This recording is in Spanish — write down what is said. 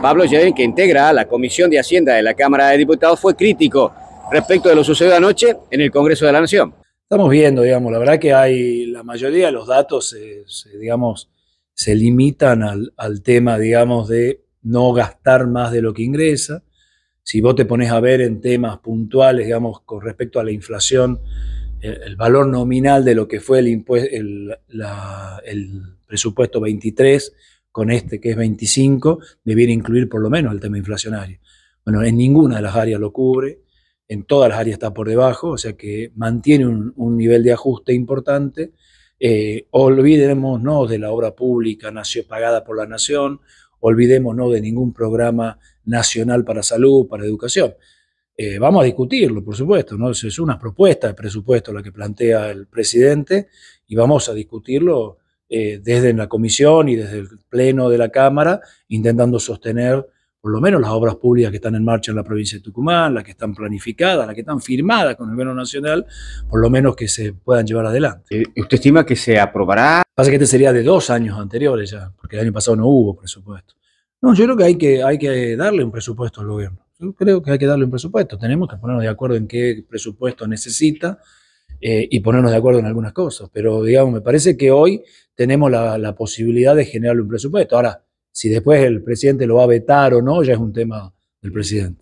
Pablo Yellen que integra la Comisión de Hacienda de la Cámara de Diputados, fue crítico respecto de lo sucedido anoche en el Congreso de la Nación. Estamos viendo, digamos, la verdad que hay la mayoría de los datos, se, digamos, se limitan al, tema, digamos, de no gastar más de lo que ingresa. Si vos te pones a ver en temas puntuales, digamos, con respecto a la inflación, eh, el, valor nominal de lo que fue el, el presupuesto 23 con este que es 25, debiera incluir por lo menos el tema inflacionario. Bueno, en ninguna de las áreas lo cubre, en todas las áreas está por debajo, o sea que mantiene un, nivel de ajuste importante. Eh, olvidémonos de la obra pública nació, pagada por la nación, olvidémonos de ningún programa nacional para salud, para educación. Eh, vamos a discutirlo, por supuesto, ¿no? es una propuesta de presupuesto la que plantea el presidente y vamos a discutirlo eh, desde la comisión y desde el pleno de la Cámara, intentando sostener por lo menos las obras públicas que están en marcha en la provincia de Tucumán, las que están planificadas, las que están firmadas con el gobierno nacional, por lo menos que se puedan llevar adelante. Eh, ¿Usted estima que se aprobará? Pasa que este sería de dos años anteriores ya, porque el año pasado no hubo presupuesto. No, yo creo que hay que, hay que darle un presupuesto al gobierno. Yo creo que hay que darle un presupuesto. Tenemos que ponernos de acuerdo en qué presupuesto necesita eh, y ponernos de acuerdo en algunas cosas. Pero, digamos, me parece que hoy tenemos la, la, posibilidad de generar un presupuesto. Ahora, si después el presidente lo va a vetar o no, ya es un tema del presidente.